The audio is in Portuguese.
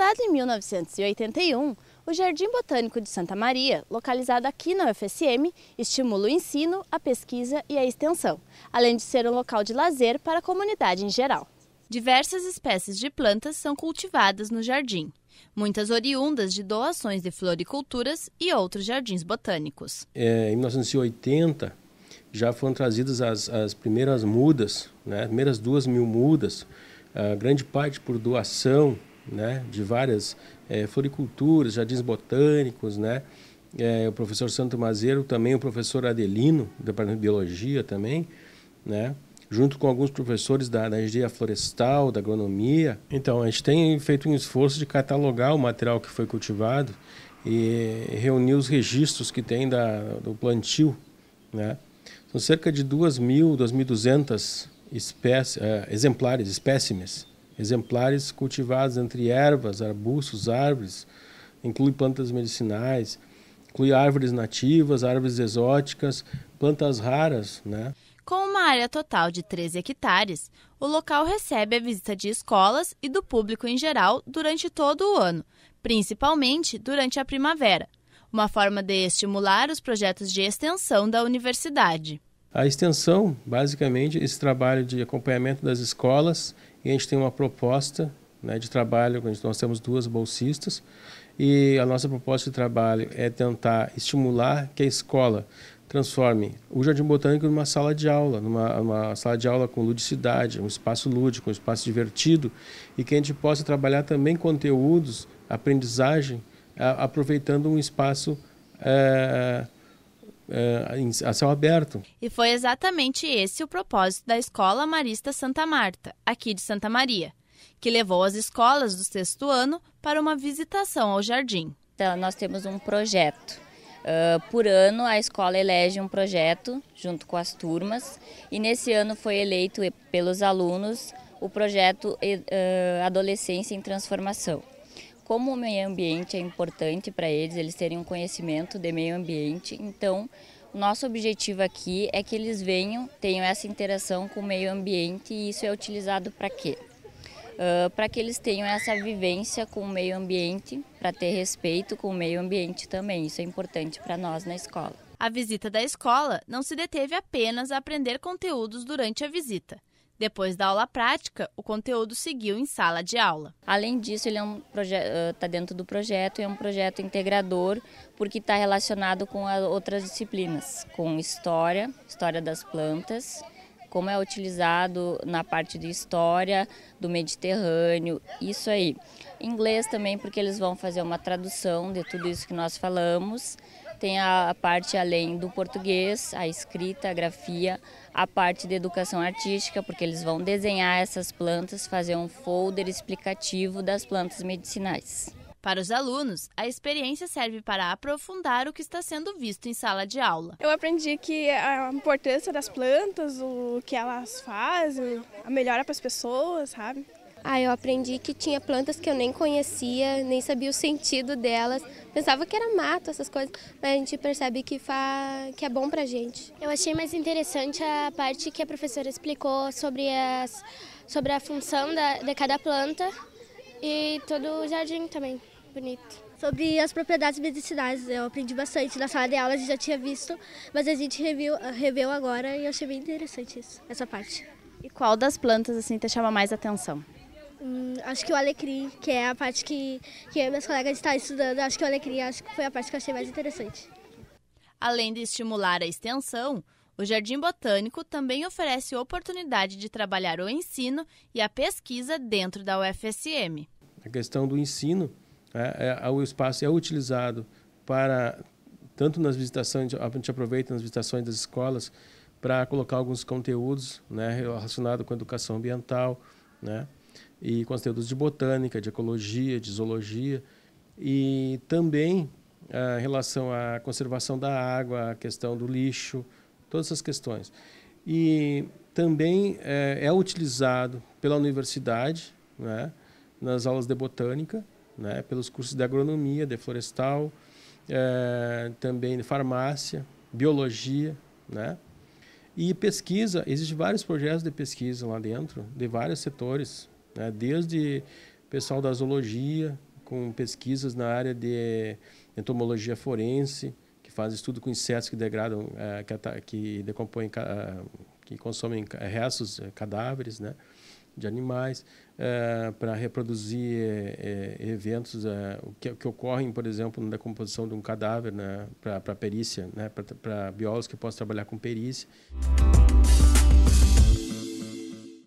Fundado em 1981, o Jardim Botânico de Santa Maria, localizado aqui na UFSM, estimula o ensino, a pesquisa e a extensão, além de ser um local de lazer para a comunidade em geral. Diversas espécies de plantas são cultivadas no jardim, muitas oriundas de doações de floriculturas e outros jardins botânicos. É, em 1980, já foram trazidas as, as primeiras mudas, né, primeiras duas mil mudas, grande parte por doação né, de várias é, floriculturas, jardins botânicos, né, é, o professor Santo Mazeiro, também o professor Adelino, do Departamento de Biologia também, né, junto com alguns professores da, da engenharia florestal, da agronomia. Então, a gente tem feito um esforço de catalogar o material que foi cultivado e reunir os registros que tem da, do plantio. Né? São cerca de 2.000, 2.200 espécies, uh, exemplares, espécimes exemplares cultivados entre ervas, arbustos, árvores, inclui plantas medicinais, inclui árvores nativas, árvores exóticas, plantas raras, né? Com uma área total de 13 hectares, o local recebe a visita de escolas e do público em geral durante todo o ano, principalmente durante a primavera, uma forma de estimular os projetos de extensão da universidade. A extensão, basicamente, esse trabalho de acompanhamento das escolas e a gente tem uma proposta né, de trabalho, nós temos duas bolsistas, e a nossa proposta de trabalho é tentar estimular que a escola transforme o Jardim Botânico numa sala de aula, numa sala de aula com ludicidade, um espaço lúdico, um espaço divertido, e que a gente possa trabalhar também conteúdos, aprendizagem, a, aproveitando um espaço eh, é, a céu aberto. E foi exatamente esse o propósito da Escola Marista Santa Marta, aqui de Santa Maria, que levou as escolas do sexto ano para uma visitação ao jardim. Então, nós temos um projeto. Uh, por ano, a escola elege um projeto junto com as turmas, e nesse ano foi eleito pelos alunos o projeto uh, Adolescência em Transformação como o meio ambiente é importante para eles, eles terem um conhecimento de meio ambiente, então nosso objetivo aqui é que eles venham, tenham essa interação com o meio ambiente e isso é utilizado para quê? Uh, para que eles tenham essa vivência com o meio ambiente, para ter respeito com o meio ambiente também. Isso é importante para nós na escola. A visita da escola não se deteve apenas a aprender conteúdos durante a visita. Depois da aula prática, o conteúdo seguiu em sala de aula. Além disso, ele é um está dentro do projeto e é um projeto integrador porque está relacionado com outras disciplinas, com história, história das plantas, como é utilizado na parte de história do Mediterrâneo, isso aí. Inglês também, porque eles vão fazer uma tradução de tudo isso que nós falamos tem a parte além do português, a escrita, a grafia, a parte de educação artística, porque eles vão desenhar essas plantas, fazer um folder explicativo das plantas medicinais. Para os alunos, a experiência serve para aprofundar o que está sendo visto em sala de aula. Eu aprendi que a importância das plantas, o que elas fazem, a melhora para as pessoas, sabe? Ah, eu aprendi que tinha plantas que eu nem conhecia, nem sabia o sentido delas. Pensava que era mato, essas coisas, mas a gente percebe que, fa... que é bom pra gente. Eu achei mais interessante a parte que a professora explicou sobre, as... sobre a função da... de cada planta e todo o jardim também, bonito. Sobre as propriedades medicinais, eu aprendi bastante. Na sala de aula a gente já tinha visto, mas a gente reviu, agora e eu achei bem interessante isso, essa parte. E qual das plantas assim te chama mais atenção? Hum, acho que o Alecrim, que é a parte que, que meus colegas estão estudando, acho que o Alecrim acho que foi a parte que eu achei mais interessante. Além de estimular a extensão, o Jardim Botânico também oferece oportunidade de trabalhar o ensino e a pesquisa dentro da UFSM. A questão do ensino, é, é, é, o espaço é utilizado para, tanto nas visitações, a gente aproveita nas visitações das escolas para colocar alguns conteúdos né, relacionados com a educação ambiental, né, e conteúdos de botânica, de ecologia, de zoologia e também a ah, relação à conservação da água, a questão do lixo, todas essas questões. E também é, é utilizado pela universidade, né, nas aulas de botânica, né, pelos cursos de agronomia, de florestal, é, também de farmácia, biologia, né? E pesquisa, existem vários projetos de pesquisa lá dentro, de vários setores, né? desde pessoal da zoologia, com pesquisas na área de entomologia forense, que faz estudo com insetos que degradam, eh, que, decompõem, eh, que consomem restos, eh, cadáveres, né? de animais para reproduzir eventos que, que, ocorrem, por exemplo, na decomposição de um cadáver né, para perícia, né, para biólogos que possam trabalhar com perícia.